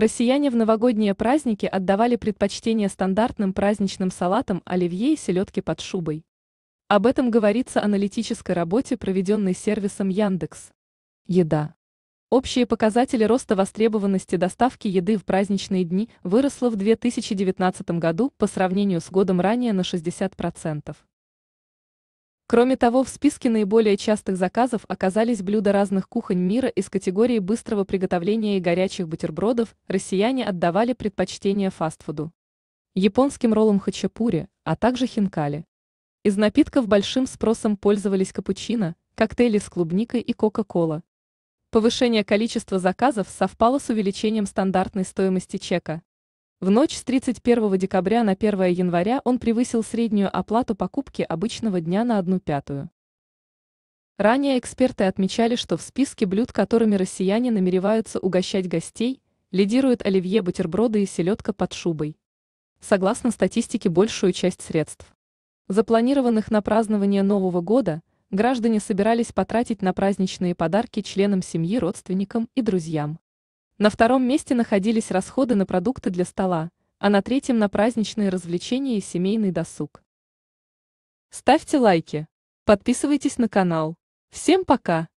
Россияне в новогодние праздники отдавали предпочтение стандартным праздничным салатам оливье и селедке под шубой. Об этом говорится аналитической работе, проведенной сервисом Яндекс. Еда. Общие показатели роста востребованности доставки еды в праздничные дни выросло в 2019 году по сравнению с годом ранее на 60%. Кроме того, в списке наиболее частых заказов оказались блюда разных кухонь мира из категории быстрого приготовления и горячих бутербродов, россияне отдавали предпочтение фастфуду. Японским роллам хачапури, а также хинкали. Из напитков большим спросом пользовались капучино, коктейли с клубникой и кока-кола. Повышение количества заказов совпало с увеличением стандартной стоимости чека. В ночь с 31 декабря на 1 января он превысил среднюю оплату покупки обычного дня на одну пятую. Ранее эксперты отмечали, что в списке блюд, которыми россияне намереваются угощать гостей, лидируют оливье бутерброды и селедка под шубой. Согласно статистике, большую часть средств, запланированных на празднование Нового года, граждане собирались потратить на праздничные подарки членам семьи, родственникам и друзьям. На втором месте находились расходы на продукты для стола, а на третьем на праздничные развлечения и семейный досуг. Ставьте лайки, подписывайтесь на канал. Всем пока!